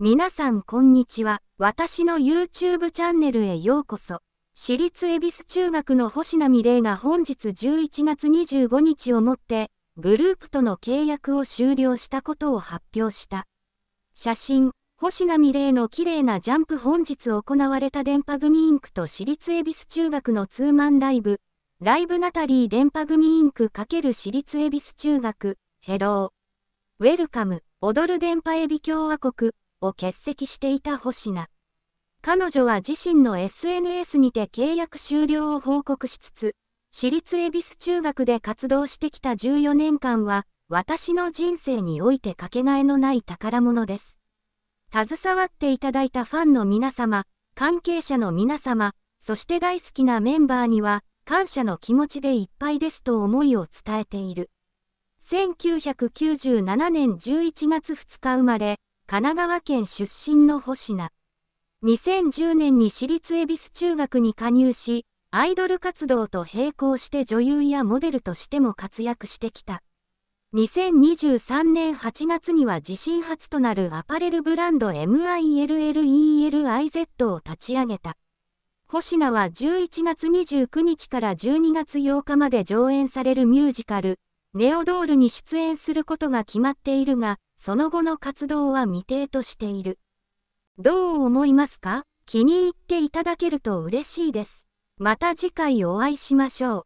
皆さんこんにちは。私の YouTube チャンネルへようこそ。私立恵比寿中学の星並玲が本日11月25日をもって、グループとの契約を終了したことを発表した。写真、星並玲の綺麗なジャンプ本日行われた電波組インクと私立恵比寿中学のツーマンライブ、ライブナタリー電波組インク×私立恵比寿中学、ヘロー。ウェルカム、踊る電波エビ共和国。を欠席していた星名。彼女は自身の SNS にて契約終了を報告しつつ、私立恵比寿中学で活動してきた14年間は、私の人生においてかけがえのない宝物です。携わっていただいたファンの皆様、関係者の皆様、そして大好きなメンバーには、感謝の気持ちでいっぱいですと思いを伝えている。1997年11月2日生まれ、神奈川県出身の星名。2010年に私立恵比寿中学に加入し、アイドル活動と並行して女優やモデルとしても活躍してきた。2023年8月には自身初となるアパレルブランド MILLELIZ を立ち上げた。星名は11月29日から12月8日まで上演されるミュージカル、ネオドールに出演することが決まっているが、その後の活動は未定としている。どう思いますか気に入っていただけると嬉しいです。また次回お会いしましょう。